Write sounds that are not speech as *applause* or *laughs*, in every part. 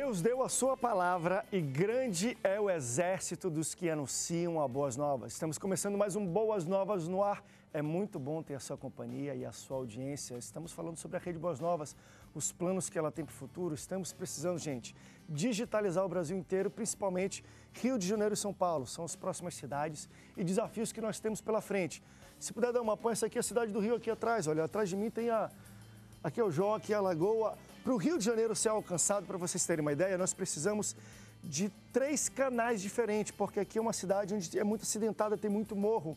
Deus deu a sua palavra e grande é o exército dos que anunciam a boas novas. Estamos começando mais um Boas Novas no ar. É muito bom ter a sua companhia e a sua audiência. Estamos falando sobre a Rede Boas Novas, os planos que ela tem para o futuro. Estamos precisando, gente, digitalizar o Brasil inteiro, principalmente Rio de Janeiro e São Paulo. São as próximas cidades e desafios que nós temos pela frente. Se puder dar uma pan, essa aqui é a cidade do Rio aqui atrás. Olha, atrás de mim tem a. Aqui é o Jó, aqui é a Lagoa. Para o Rio de Janeiro ser alcançado, para vocês terem uma ideia, nós precisamos de três canais diferentes, porque aqui é uma cidade onde é muito acidentada, tem muito morro.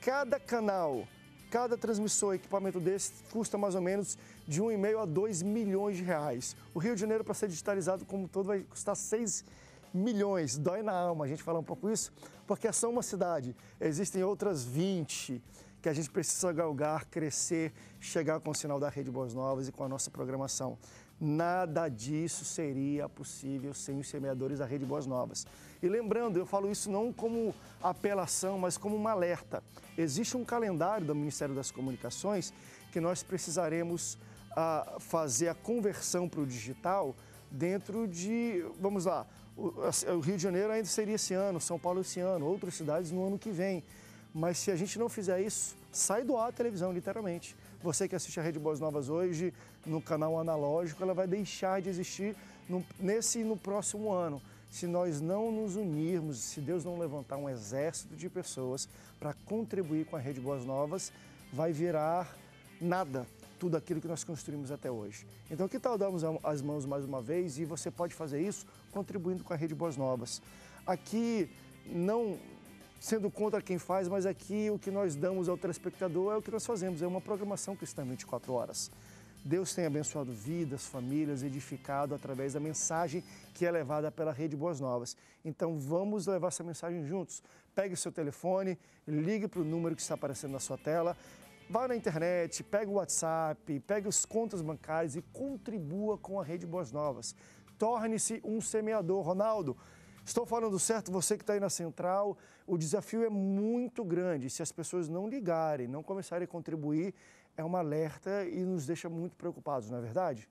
Cada canal, cada transmissor, equipamento desse, custa mais ou menos de 1,5 a 2 milhões de reais. O Rio de Janeiro, para ser digitalizado como todo, vai custar 6 milhões. Dói na alma a gente falar um pouco isso, porque é só uma cidade. Existem outras 20 que a gente precisa galgar, crescer, chegar com o sinal da Rede Boas Novas e com a nossa programação. Nada disso seria possível sem os semeadores da Rede Boas Novas. E lembrando, eu falo isso não como apelação, mas como uma alerta. Existe um calendário do Ministério das Comunicações que nós precisaremos ah, fazer a conversão para o digital dentro de, vamos lá, o Rio de Janeiro ainda seria esse ano, São Paulo esse ano, outras cidades no ano que vem. Mas se a gente não fizer isso, sai do ar a televisão, literalmente. Você que assiste a Rede Boas Novas hoje no canal analógico, ela vai deixar de existir no, nesse e no próximo ano. Se nós não nos unirmos, se Deus não levantar um exército de pessoas para contribuir com a Rede Boas Novas, vai virar nada tudo aquilo que nós construímos até hoje. Então, que tal darmos as mãos mais uma vez e você pode fazer isso contribuindo com a Rede Boas Novas. Aqui não sendo contra quem faz, mas aqui é o que nós damos ao telespectador é o que nós fazemos, é uma programação cristã 24 horas. Deus tem abençoado vidas, famílias, edificado através da mensagem que é levada pela Rede Boas Novas. Então vamos levar essa mensagem juntos. Pegue o seu telefone, ligue para o número que está aparecendo na sua tela, vá na internet, pegue o WhatsApp, pegue os contas bancárias e contribua com a Rede Boas Novas. Torne-se um semeador. Ronaldo, Estou falando certo, você que está aí na central, o desafio é muito grande. Se as pessoas não ligarem, não começarem a contribuir, é um alerta e nos deixa muito preocupados, não é verdade?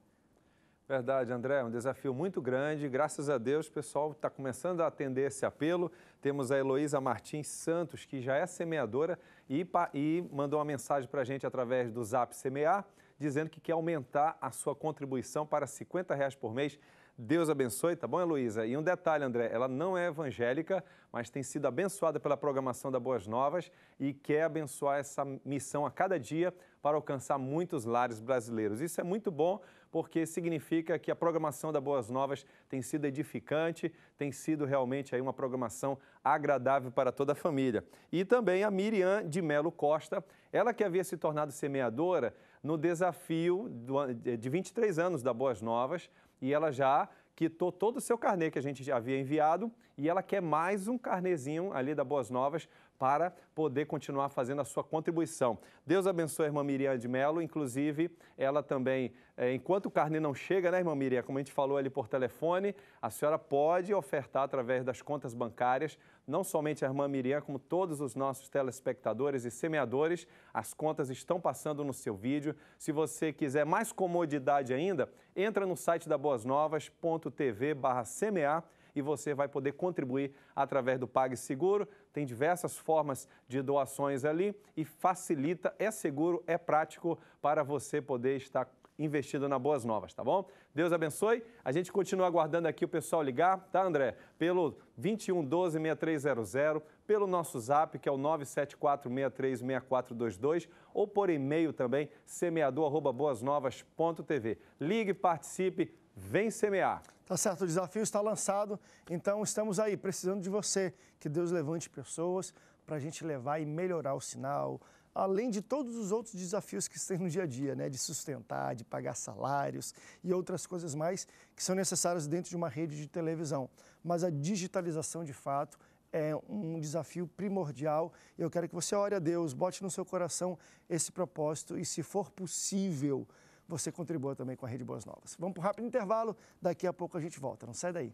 Verdade, André, é um desafio muito grande. Graças a Deus, o pessoal está começando a atender esse apelo. Temos a Heloísa Martins Santos, que já é semeadora e, e mandou uma mensagem para a gente através do Zap Semear, dizendo que quer aumentar a sua contribuição para R$ 50 por mês Deus abençoe, tá bom, Heloísa? E um detalhe, André, ela não é evangélica, mas tem sido abençoada pela programação da Boas Novas e quer abençoar essa missão a cada dia para alcançar muitos lares brasileiros. Isso é muito bom porque significa que a programação da Boas Novas tem sido edificante, tem sido realmente aí uma programação agradável para toda a família. E também a Miriam de Melo Costa, ela que havia se tornado semeadora no desafio de 23 anos da Boas Novas, e ela já quitou todo o seu carnê que a gente havia enviado e ela quer mais um carnezinho ali da Boas Novas para poder continuar fazendo a sua contribuição. Deus abençoe a irmã Miriam de Mello, inclusive ela também, é, enquanto o carne não chega, né, irmã Miriam, como a gente falou ali por telefone, a senhora pode ofertar através das contas bancárias, não somente a irmã Miriam, como todos os nossos telespectadores e semeadores, as contas estão passando no seu vídeo. Se você quiser mais comodidade ainda, entra no site da boasnovas.tv/semear e você vai poder contribuir através do PagSeguro. Tem diversas formas de doações ali e facilita, é seguro, é prático para você poder estar investido na Boas Novas, tá bom? Deus abençoe. A gente continua aguardando aqui o pessoal ligar, tá, André? Pelo 2112-6300, pelo nosso zap, que é o 974636422, ou por e-mail também, semeador.boasnovas.tv. Ligue, participe, Vem semear. Tá certo, o desafio está lançado, então estamos aí, precisando de você. Que Deus levante pessoas para a gente levar e melhorar o sinal, além de todos os outros desafios que tem no dia a dia, né? De sustentar, de pagar salários e outras coisas mais que são necessárias dentro de uma rede de televisão. Mas a digitalização, de fato, é um desafio primordial. Eu quero que você ore a Deus, bote no seu coração esse propósito e, se for possível, você contribua também com a Rede Boas Novas. Vamos para um rápido intervalo, daqui a pouco a gente volta. Não sai daí.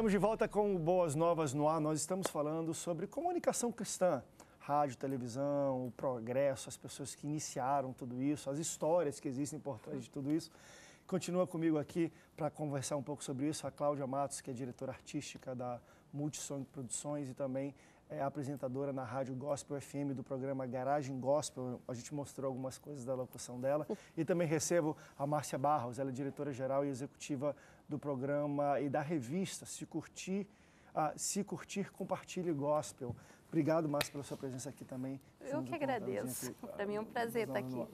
Estamos de volta com Boas Novas no Ar. Nós estamos falando sobre comunicação cristã, rádio, televisão, o progresso, as pessoas que iniciaram tudo isso, as histórias que existem por trás de tudo isso. Continua comigo aqui para conversar um pouco sobre isso a Cláudia Matos, que é diretora artística da Multisong Produções e também é apresentadora na Rádio Gospel FM do programa Garagem Gospel. A gente mostrou algumas coisas da locução dela. E também recebo a Márcia Barros, ela é diretora-geral e executiva do programa e da revista Se Curtir, ah, Se Curtir, Compartilhe Gospel. Obrigado, Márcio, pela sua presença aqui também. Eu que agradeço. *laughs* Para mim é um ah, prazer estar aqui.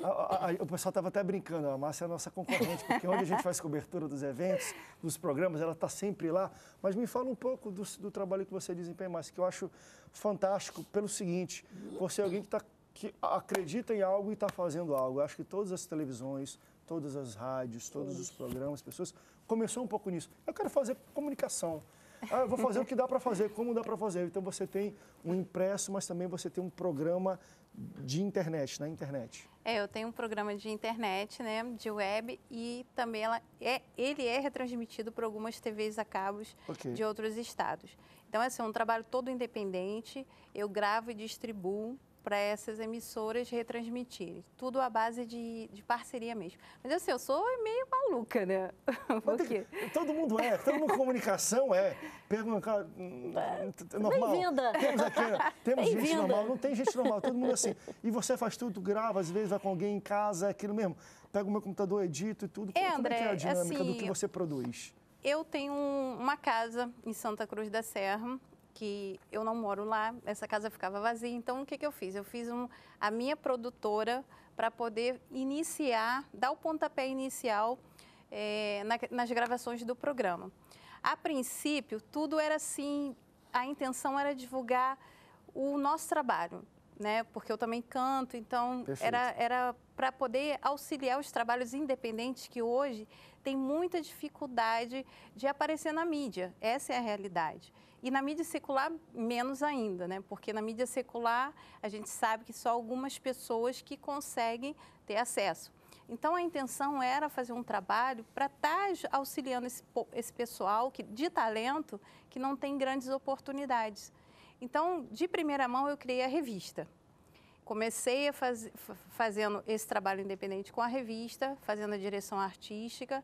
A, a, a, o pessoal estava até brincando, a Márcia é a nossa concorrente, porque onde a gente faz cobertura dos eventos, dos programas, ela está sempre lá. Mas me fala um pouco do, do trabalho que você desempenha, Márcia, que eu acho fantástico pelo seguinte, você é alguém que, tá, que acredita em algo e está fazendo algo. Eu acho que todas as televisões, todas as rádios, todos os programas, pessoas começou um pouco nisso. Eu quero fazer comunicação. Ah, eu vou fazer o que dá para fazer, como dá para fazer. Então você tem um impresso, mas também você tem um programa de internet, na né? internet. É, eu tenho um programa de internet, né, de web e também ela é, ele é retransmitido por algumas TVs a cabos okay. de outros estados. Então, assim, é um trabalho todo independente, eu gravo e distribuo para essas emissoras retransmitirem. Tudo à base de, de parceria mesmo. Mas assim, eu sou meio maluca, né? *laughs* Porque... Todo mundo é, todo mundo comunicação é. Pergunta, hum, é normal. Bem-vinda! Temos, aqui, né? temos Bem gente normal, não tem gente normal, todo mundo assim. E você faz tudo, grava, às vezes vai com alguém em casa, é aquilo mesmo. Pega o meu computador, edito e tudo. É, André, Como é, é a dinâmica assim, do que assim, você produz? Eu tenho uma casa em Santa Cruz da Serra, que eu não moro lá, essa casa ficava vazia. Então, o que, que eu fiz? Eu fiz um, a minha produtora para poder iniciar, dar o pontapé inicial é, na, nas gravações do programa. A princípio, tudo era assim, a intenção era divulgar o nosso trabalho, né? Porque eu também canto, então Perfeito. era era para poder auxiliar os trabalhos independentes que hoje tem muita dificuldade de aparecer na mídia. Essa é a realidade. E na mídia secular, menos ainda, né? Porque na mídia secular, a gente sabe que só algumas pessoas que conseguem ter acesso. Então, a intenção era fazer um trabalho para estar tá auxiliando esse, esse pessoal que, de talento que não tem grandes oportunidades. Então, de primeira mão, eu criei a revista. Comecei a faz, fazendo esse trabalho independente com a revista, fazendo a direção artística,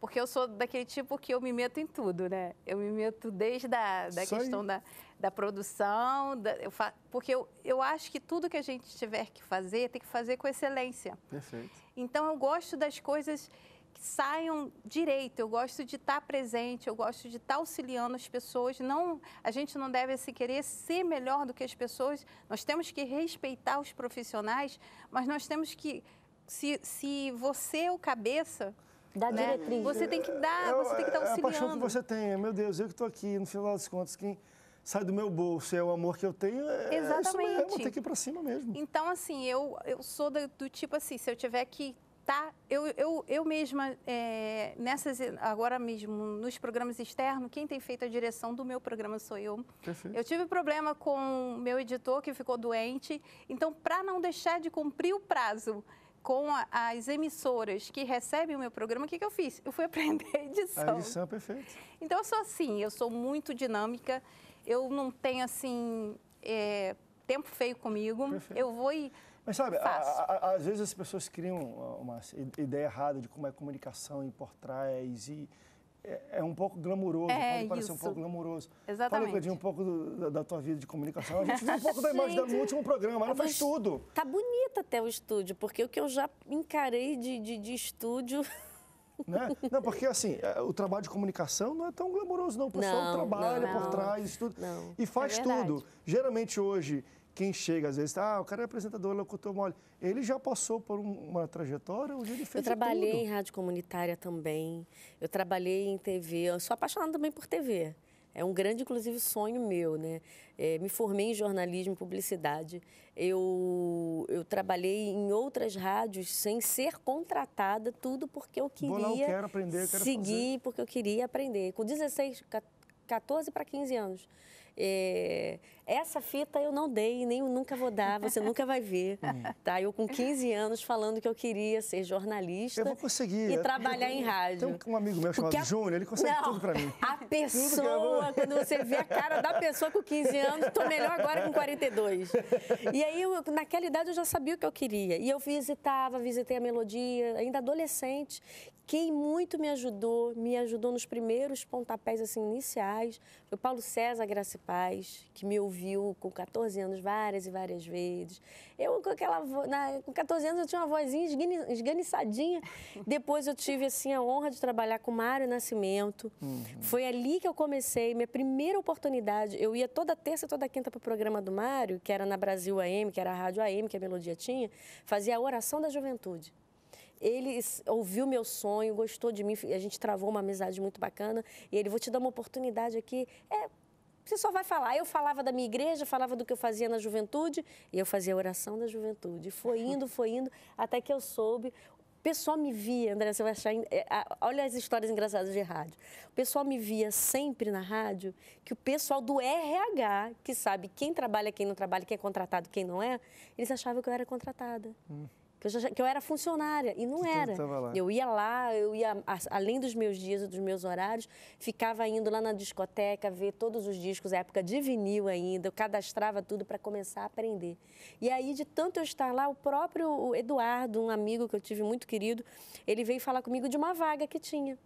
porque eu sou daquele tipo que eu me meto em tudo, né? Eu me meto desde a da questão da, da produção, da, eu fa, porque eu, eu acho que tudo que a gente tiver que fazer, tem que fazer com excelência. Perfeito. Então, eu gosto das coisas que saiam direito, eu gosto de estar presente, eu gosto de estar auxiliando as pessoas. Não, a gente não deve se querer ser melhor do que as pessoas, nós temos que respeitar os profissionais, mas nós temos que, se, se você é o cabeça Dá né? diretriz. Você né? tem que dar, é você tem que estar auxiliando. É a paixão que você tem, meu Deus, eu que estou aqui, no final das contas, quem sai do meu bolso, é o amor que eu tenho, é Exatamente. É isso mesmo, tem que ir para cima mesmo. Então, assim, eu, eu sou do, do tipo assim, se eu tiver que tá eu, eu, eu mesma é, nessas agora mesmo nos programas externos quem tem feito a direção do meu programa sou eu Perfeito. eu tive problema com meu editor que ficou doente então para não deixar de cumprir o prazo com a, as emissoras que recebem o meu programa, o que, que eu fiz? Eu fui *laughs* aprender a edição. A edição é perfeita. Então, eu sou assim, eu sou muito dinâmica, eu não tenho, assim, é, tempo feio comigo, Perfeito. eu vou e Mas sabe, a, a, às vezes as pessoas criam uma ideia errada de como é comunicação e por trás e é, é, um pouco glamuroso, é, pode parecer isso. um pouco glamuroso. Exatamente. Fala, um pouco do, da, tua vida de comunicação. A gente viu um pouco da *laughs* imagem dela no último programa, ela faz tudo. Tá bonita até o estúdio, porque o que eu já encarei de, de, de estúdio... *laughs* Né? Não, porque assim, é, o trabalho de comunicação não é tão glamouroso, não. O pessoal não, trabalha não, não, por trás, tudo. E faz é tudo. Geralmente hoje quem chega às vezes, ah, o cara é apresentador, locutor mole. Ele já passou por uma trajetória onde ele fez Eu trabalhei tudo. em rádio comunitária também, eu trabalhei em TV, eu sou apaixonada também por TV. É um grande, inclusive, sonho meu, né? É, me formei em jornalismo e publicidade. Eu, eu trabalhei em outras rádios sem ser contratada, tudo porque eu queria Vou não, eu quero aprender, eu quero seguir, fazer. porque eu queria aprender. Com 16, 14 para 15 anos. É, essa fita eu não dei, nem nunca vou dar, você nunca vai ver. *laughs* Hum. tá? Eu com 15 anos falando que eu queria ser jornalista. Eu vou conseguir. E trabalhar eu, eu, em rádio. Tem um amigo meu chamado a... Júnior, ele consegue não, tudo pra mim. A é pessoa, quando você vê a cara da pessoa com 15 anos, tô melhor agora com 42. E aí, eu, naquela idade, eu já sabia o que eu queria. E eu visitava, visitei a melodia, ainda adolescente. Quem muito me ajudou, me ajudou nos primeiros pontapés assim, iniciais, foi Paulo César Graci Paz, que me ouviu ouviu com 14 anos várias e várias vezes. Eu com aquela na, com 14 anos eu tinha uma vozinha esganiçadinha. *laughs* Depois eu tive assim a honra de trabalhar com Mário Nascimento. Uhum. Foi ali que eu comecei minha primeira oportunidade. Eu ia toda terça, toda quinta para o programa do Mário, que era na Brasil AM, que era a rádio AM que a Melodia tinha, fazia a oração da juventude ele ouviu meu sonho, gostou de mim, a gente travou uma amizade muito bacana. E ele, vou te dar uma oportunidade aqui. É, você só vai falar. Eu falava da minha igreja, falava do que eu fazia na juventude, e eu fazia a oração da juventude. Foi indo, foi indo, até que eu soube. O pessoal me via, André, você vai achar. É, olha as histórias engraçadas de rádio. O pessoal me via sempre na rádio que o pessoal do RH, que sabe quem trabalha, quem não trabalha, quem é contratado, quem não é, eles achavam que eu era contratada. Hum que eu, já, que eu era funcionária e não então, era. Eu ia lá, eu ia a, além dos meus dias e dos meus horários, ficava indo lá na discoteca ver todos os discos, época de vinil ainda, eu cadastrava tudo para começar a aprender. E aí de tanto eu estar lá, o próprio Eduardo, um amigo que eu tive muito querido, ele veio falar comigo de uma vaga que tinha.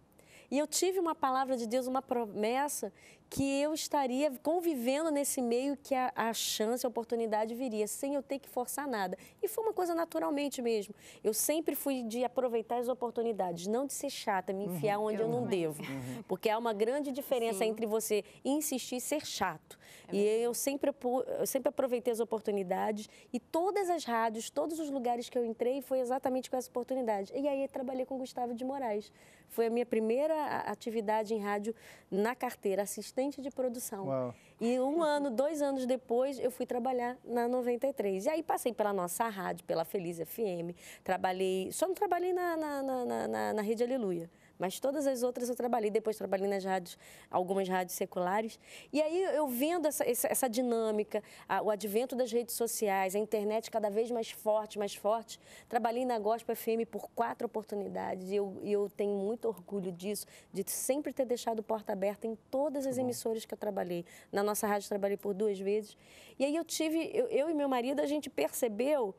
E eu tive uma palavra de Deus, uma promessa que eu estaria convivendo nesse meio que a, a, chance, a oportunidade viria, sem eu ter que forçar nada. E foi uma coisa naturalmente mesmo. Eu sempre fui de aproveitar as oportunidades, não de ser chata, me uhum. enfiar uhum, onde eu, eu não também. devo. Uhum. Porque há uma grande diferença Sim. entre você insistir e ser chato. É e eu sempre, eu sempre aproveitei as oportunidades e todas as rádios, todos os lugares que eu entrei foi exatamente com essa oportunidade. E aí eu trabalhei com Gustavo de Moraes. Foi a minha primeira atividade em rádio na carteira, assistente assistente de produção. Uau. E um *laughs* ano, dois anos depois, eu fui trabalhar na 93. E aí passei pela nossa rádio, pela Feliz FM, trabalhei, só não trabalhei na, na, na, na, na Rede Aleluia. Mas todas as outras eu trabalhei. Depois trabalhei nas rádios, algumas rádios seculares. E aí eu vendo essa, essa dinâmica, a, o advento das redes sociais, a internet cada vez mais forte, mais forte. Trabalhei na Gospel FM por quatro oportunidades e eu, e eu tenho muito orgulho disso, de sempre ter deixado porta aberta em todas as emissoras que eu trabalhei. Na nossa rádio trabalhei por duas vezes. E aí eu tive, eu, eu e meu marido, a gente percebeu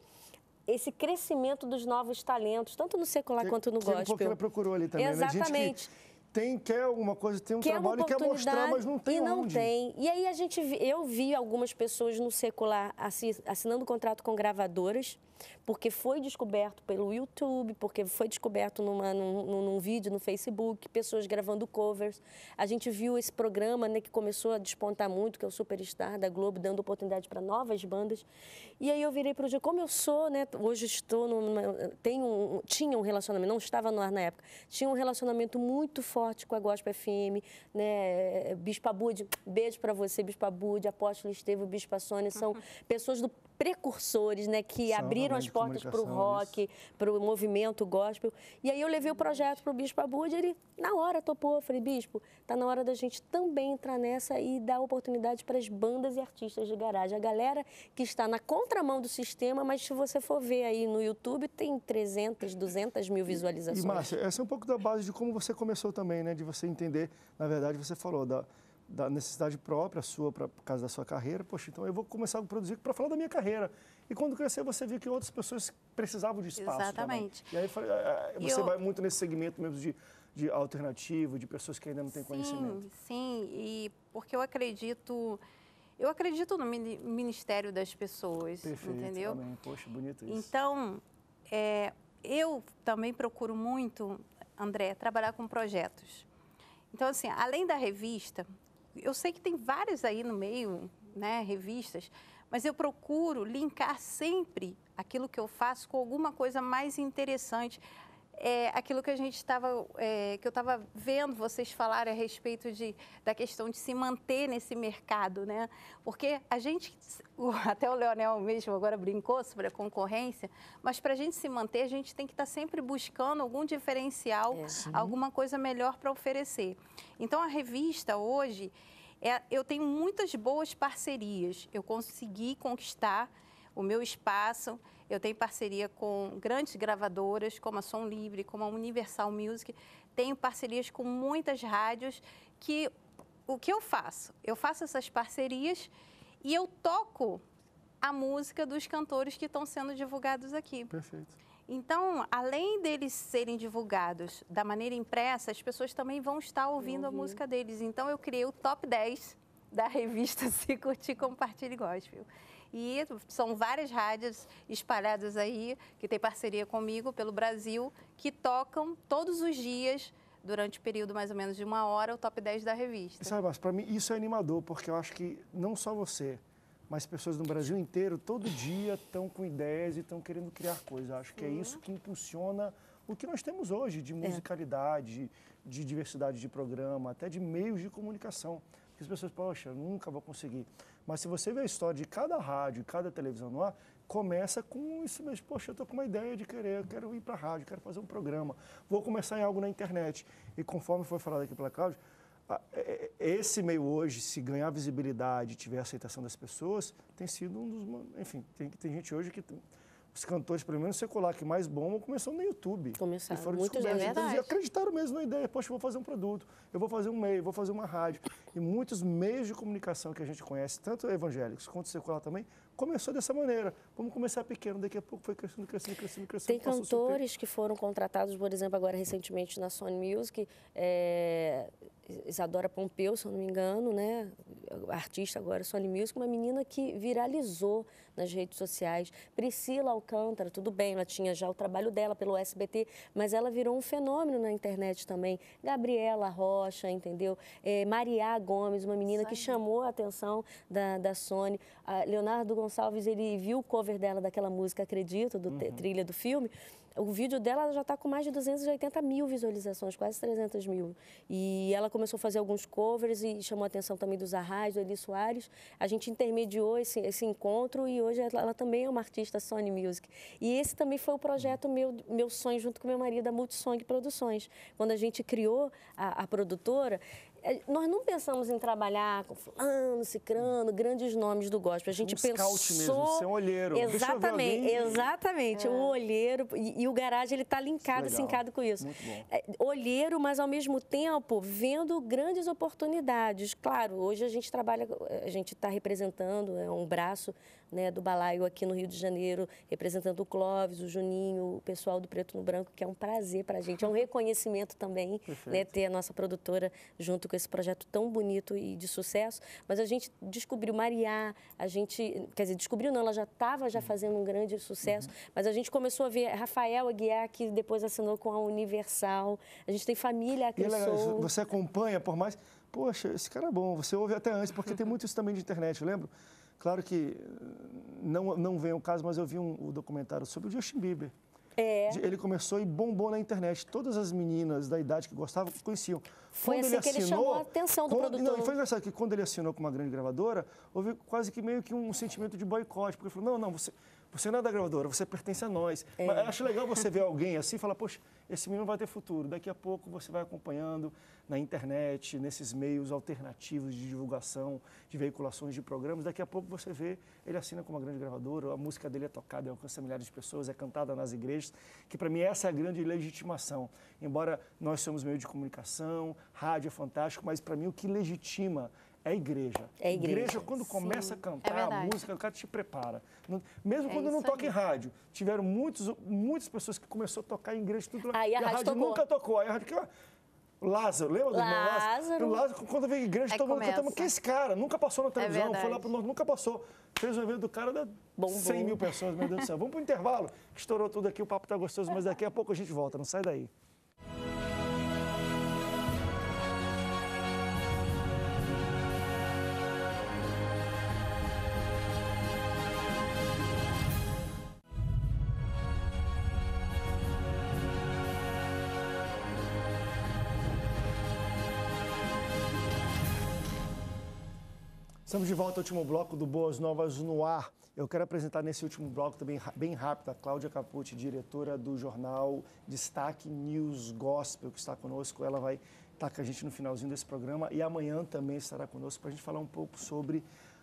esse crescimento dos novos talentos, tanto no secular que, quanto no que gospel. Que procurou ali também, né? Exatamente. Né? tem, quer alguma coisa, tem um quer trabalho, quer mostrar, mas não tem E não onde. tem. E aí a gente, eu vi algumas pessoas no secular assinando contrato com gravadoras porque foi descoberto pelo YouTube, porque foi descoberto numa, num, num, vídeo no Facebook, pessoas gravando covers. A gente viu esse programa né, que começou a despontar muito, que é o Superstar da Globo, dando oportunidade para novas bandas. E aí eu virei para o dia, como eu sou, né, hoje estou numa, tenho um, tinha um relacionamento, não estava no ar na época, tinha um relacionamento muito forte com a Gospel FM, né, Bispa Bud, beijo para você, Bispa Bud, Apóstolo Estevo, Bispa Sônia, são uhum. *laughs* pessoas do precursores, né, que São abriram né, as portas para o rock, para o movimento gospel. E aí eu levei o projeto para o Bispo Abud, ele na hora topou, falei, Bispo, tá na hora da gente também entrar nessa e dar oportunidade para as bandas e artistas de garagem. A galera que está na contramão do sistema, mas se você for ver aí no YouTube, tem 300, 200 mil visualizações. E, e Márcia, essa é um pouco da base de como você começou também, né, de você entender, na verdade, você falou da da necessidade própria sua, para por causa da sua carreira, poxa, então eu vou começar a produzir para falar da minha carreira. E quando crescer, você viu que outras pessoas precisavam de espaço. Exatamente. Também. E aí ah, ah, você eu... vai muito nesse segmento mesmo de, de alternativo, de pessoas que ainda não têm sim, conhecimento. Sim, e porque eu acredito. Eu acredito no ministério das pessoas, Perfeito, entendeu? Amém. Poxa, bonito isso. Então, é, eu também procuro muito, André, trabalhar com projetos. Então, assim, além da revista, eu sei que tem várias aí no meio, né, revistas, mas eu procuro linkar sempre aquilo que eu faço com alguma coisa mais interessante é, aquilo que a gente estava, é, que eu estava vendo vocês falar a respeito de, da questão de se manter nesse mercado, né? Porque a gente, *laughs* até o Leonel mesmo agora brincou sobre a concorrência, mas para a gente se manter, a gente tem que estar tá sempre buscando algum diferencial, é, alguma coisa melhor para oferecer. Então a revista hoje, é, eu tenho muitas boas parcerias, eu consegui conquistar o meu espaço. Eu tenho parceria com grandes gravadoras, como a Som Livre, como a Universal Music. Tenho parcerias com muitas rádios que o que eu faço? Eu faço essas parcerias e eu toco a música dos cantores que estão sendo divulgados aqui. Perfeito. Então, além deles serem divulgados da maneira impressa, as pessoas também vão estar ouvindo uhum. a música deles. Então, eu criei o top 10 da revista *laughs* Se Curtir, Compartilhe Gospel. E são várias rádios espalhadas aí, que têm parceria comigo pelo Brasil, que tocam todos os dias durante o período mais ou menos de uma hora, o top 10 da revista. Sabe, para mim isso é animador, porque eu acho que não só você, mas pessoas no Brasil inteiro, todo dia estão com ideias e estão querendo criar coisas. Acho que é uhum. isso que impulsiona o que nós temos hoje de é. musicalidade, é. de diversidade de programa, até de meios de comunicação. Porque as pessoas, poxa, nunca vou conseguir. Mas se você vê a história de cada rádio, cada televisão no ar, começa com isso mesmo. Poxa, eu estou com uma ideia de querer, eu quero ir para a rádio, quero fazer um programa, vou começar em algo na internet. E conforme foi falado aqui pela Cláudia, é, é, é, esse meio hoje, se ganhar visibilidade, tiver aceitação das pessoas, tem sido um dos. Enfim, tem, tem gente hoje que os cantores, pelo menos secular, que mais bombam, começou no YouTube. Começaram, e foram muito descobertos. Então, e acreditaram mesmo na ideia. Poxa, eu vou fazer um produto, eu vou fazer um meio, vou fazer uma rádio. E muitos meios de comunicação que a gente conhece, tanto evangélicos quanto secular também, começou dessa maneira. Vamos começar pequeno, daqui a pouco foi crescendo, crescendo, crescendo, crescendo. Tem cantores que foram contratados, por exemplo, agora recentemente na Sony Music, é, Isadora Pompeu, se eu não me engano, né? Artista agora, Sony Music, uma menina que viralizou nas redes sociais. Priscila Alcântara, tudo bem, ela tinha já o trabalho dela pelo SBT, mas ela virou um fenômeno na internet também. Gabriela Rocha, entendeu? É, Maria Gomes, uma menina Sai. que chamou a atenção da, da Sony. A Leonardo Gonçalves Gonçalves ele viu o cover dela daquela música Acredito, do uhum. trilha do filme, o vídeo dela já está com mais de 280 mil visualizações, quase 300 mil. E ela começou a fazer alguns covers e chamou a atenção também dos Arrais, do Eli Soares. A gente intermediou esse, esse encontro e hoje ela, ela, também é uma artista Sony Music. E esse também foi o projeto uhum. meu, meu sonho junto com meu marido, da Multisong Produções. Quando a gente criou a, a produtora, é, nós não pensamos em trabalhar com fulano, cicrano, grandes nomes do gospel. A gente um pensou... scout mesmo, ser um olheiro. Exatamente, exatamente. É. olheiro. E, e o garagem, ele está linkado, Legal. sincado com isso. Muito bom. É, olheiro, mas ao mesmo tempo vendo grandes oportunidades. Claro, hoje a gente trabalha, a gente está representando, é um braço né, do balaio aqui no Rio de Janeiro, representando o Clóvis, o Juninho, o pessoal do Preto no Branco, que é um prazer para a gente. É um reconhecimento também *laughs* né, ter a nossa produtora junto com esse projeto tão bonito e de sucesso. Mas a gente descobriu Mariá, a gente, quer dizer, descobriu não, ela já estava já fazendo um grande sucesso, uhum. mas a gente começou a ver Rafael Aguiar, que depois assinou com a Universal. A gente tem família aqui. Você acompanha, por mais. Poxa, esse cara é bom, você ouve até antes, porque *laughs* tem muito isso também de internet, lembro? Claro que não, não vem o caso, mas eu vi um, um documentário sobre o Justin Bieber. É. Ele começou e bombou na internet. Todas as meninas da idade que gostavam conheciam. Foi quando assim ele que ele chamou a atenção do quando, produtor. Não, e foi engraçado que quando ele assinou com uma grande gravadora, houve quase que meio que um sentimento de boicote, porque ele falou, não, não, você, você não é da gravadora, você pertence a nós. É. Mas acho legal você ver alguém assim e falar, poxa, esse menino vai ter futuro. Daqui a pouco você vai acompanhando na internet, nesses meios alternativos de divulgação, de veiculações de programas. Daqui a pouco você vê, ele assina com uma grande gravadora, a música dele é tocada, alcança milhares de pessoas, é cantada nas igrejas, que para mim essa é a grande legitimação. Embora nós somos meio de comunicação, rádio é fantástico, mas para mim o que legitima é a igreja. É a igreja. igreja quando Sim. começa a cantar é a música, o cara te prepara. Mesmo é quando não toca aí. em rádio. Tiveram muitos, muitas pessoas que começaram a tocar em igreja tudo aí, e a, a rádio, tocou. nunca tocou. Aí a rádio Lázaro, lembra do Lázaro? O Lázaro, quando veio a igreja, é todo mundo cantando, que esse cara? Nunca passou na é televisão, é foi lá pro norte, nunca passou. Fez um evento do cara da bom, 100 mil pessoas, meu Deus do céu. Vamos pro intervalo, que estourou tudo aqui, o papo tá gostoso, mas daqui a pouco a gente volta, não sai daí. Estamos de volta ao último bloco do Boas Novas no Ar. Eu quero apresentar nesse último bloco também, bem rápido, a Cláudia Capucci, diretora do jornal Destaque News Gospel, que está conosco. Ela vai estar tá com a gente no finalzinho desse programa e amanhã também estará conosco para a gente falar um pouco sobre,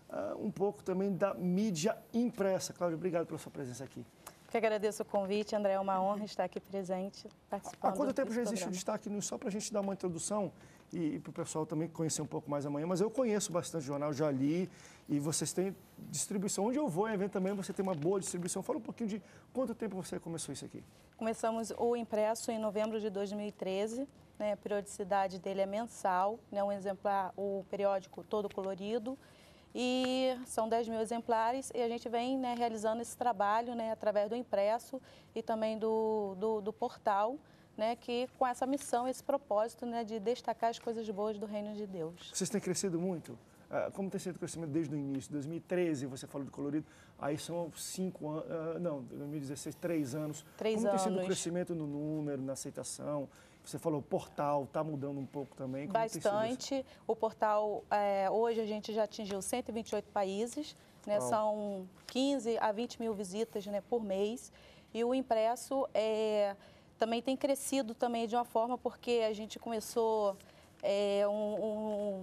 uh, um pouco também da mídia impressa. Cláudia, obrigado pela sua presença aqui. Que agradeço o convite, André. É uma honra estar aqui presente, participando. Há quanto tempo já existe o Destaque News? Só para a gente dar uma introdução e, e para o pessoal também conhecer um pouco mais amanhã. Mas eu conheço bastante jornal, já li, e vocês têm distribuição. Onde eu vou, evento também, você tem uma boa distribuição. Fala um pouquinho de quanto tempo você começou isso aqui. Começamos o impresso em novembro de 2013. Né, a periodicidade dele é mensal, né, um exemplar, o periódico todo colorido. E são 10 mil exemplares e a gente vem né, realizando esse trabalho né, através do impresso e também do, do, do portal né, que com essa missão, esse propósito né, de destacar as coisas boas do reino de Deus. Vocês têm crescido muito? Ah, como tem sido o crescimento desde o início? 2013 você falou de colorido, aí são cinco anos, ah, não, 2016, três anos. Três Como anos. tem sido o crescimento no número, na aceitação? Você falou o portal está mudando um pouco também. Como Bastante. O portal, é, hoje a gente já atingiu 128 países, né, são 15 a 20 mil visitas né, por mês. E o impresso é também tem crescido também de uma forma porque a gente começou é, um,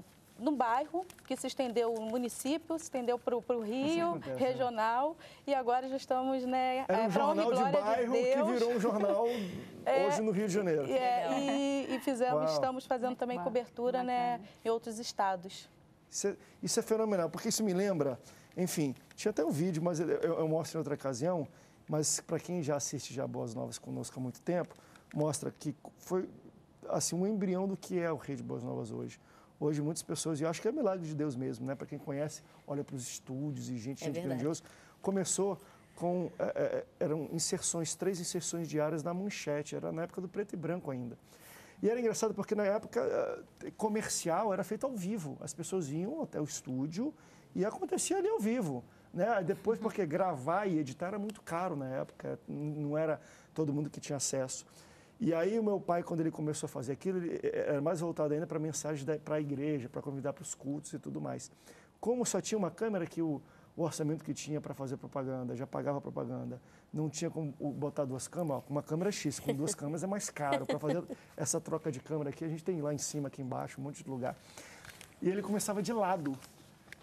um num bairro que se estendeu no município, se estendeu para o Rio, acontece, né? regional, e agora já estamos, né? é um jornal de bairro de que virou um jornal *laughs* é, hoje no Rio de Janeiro. E, é, e, fizemos, estamos fazendo também Uau. cobertura né, em outros estados. Isso é, isso é fenomenal, porque isso me lembra, enfim, tinha até um vídeo, mas eu, eu mostro em outra ocasião, mas para quem já assiste já Boas Novas conosco há muito tempo, mostra que foi assim um embrião do que é o Rede Boas Novas hoje. Hoje muitas pessoas, e acho que é um milagre de Deus mesmo, né? Para quem conhece, olha para os estúdios e gente, é gente grandiosa. Começou com é, é, é, eram inserções, três inserções diárias na manchete, era na época do preto e branco ainda. E era engraçado porque na época eh, comercial era feito ao vivo. As pessoas iam até o estúdio e acontecia ali ao vivo. Né? Depois, porque gravar e editar era muito caro na época, não era todo mundo que tinha acesso. E aí o meu pai, quando ele começou a fazer aquilo, era mais voltado ainda para mensagem para a igreja, para convidar para os cultos e tudo mais. Como só tinha uma câmera que o, o orçamento que tinha para fazer propaganda, já pagava propaganda, não tinha como botar duas câmeras, uma câmera é X, com duas *laughs* câmeras é mais caro para fazer essa troca de câmera aqui, a gente tem lá em cima, aqui embaixo, um monte de lugar. E ele começava de lado,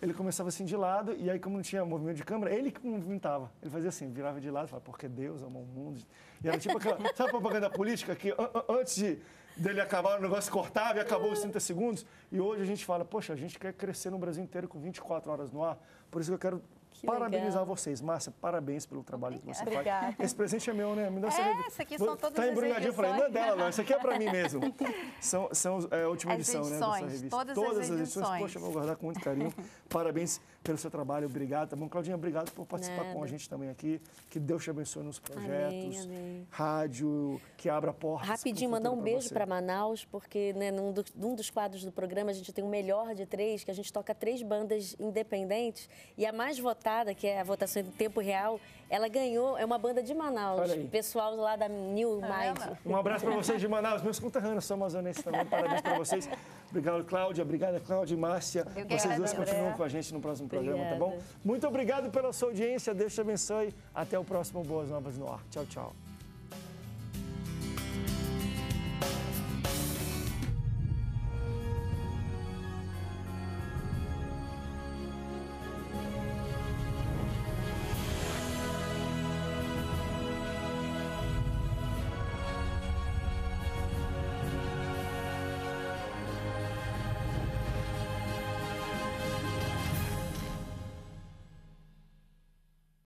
ele começava assim de lado, e aí, como não tinha movimento de câmera, ele que movimentava. Ele fazia assim, virava de lado, falava, porque Deus amou o mundo. E era tipo aquela, sabe a propaganda política que antes de, dele acabar o negócio cortava e acabou os 30 segundos? E hoje a gente fala, poxa, a gente quer crescer no Brasil inteiro com 24 horas no ar, por isso que eu quero que Parabenizar legal. vocês. Márcia, parabéns pelo trabalho Obrigada. que você faz. Obrigada. Esse presente é meu, né? Me dá é, essa aqui são todas tá as embrulhadinho, edições. Falei, não é dela, não. Isso aqui é para mim mesmo. *laughs* São, são é, a última as edição, edições, né? Dessa revista. Todas, todas as, as edições. edições. Poxa, eu vou guardar com muito carinho. *laughs* Parabéns pelo seu trabalho. Obrigado, tá bom? Claudinha, obrigado por participar Nada. com a gente também aqui. Que Deus te abençoe nos projetos. Amém, amém. Rádio, que abra portas. Rapidinho, mandar um beijo para Manaus, porque né, num, do, num, dos quadros do programa a gente tem o um melhor de três, que a gente toca três bandas independentes. E a mais votada, que é a votação em tempo real, ela ganhou, é uma banda de Manaus. Pessoal lá da New ah, Mind. Um abraço para vocês de Manaus, meus conterrâneos, são amazonenses também. Parabéns para vocês. Obrigado, Cláudia. Obrigada, Cláudia e Márcia. Obrigada, Vocês dois continuam com a gente no próximo programa, Obrigada. tá bom? Muito obrigado pela sua audiência. Deus te abençoe. Até o próximo Boas Novas no Ar. Tchau, tchau.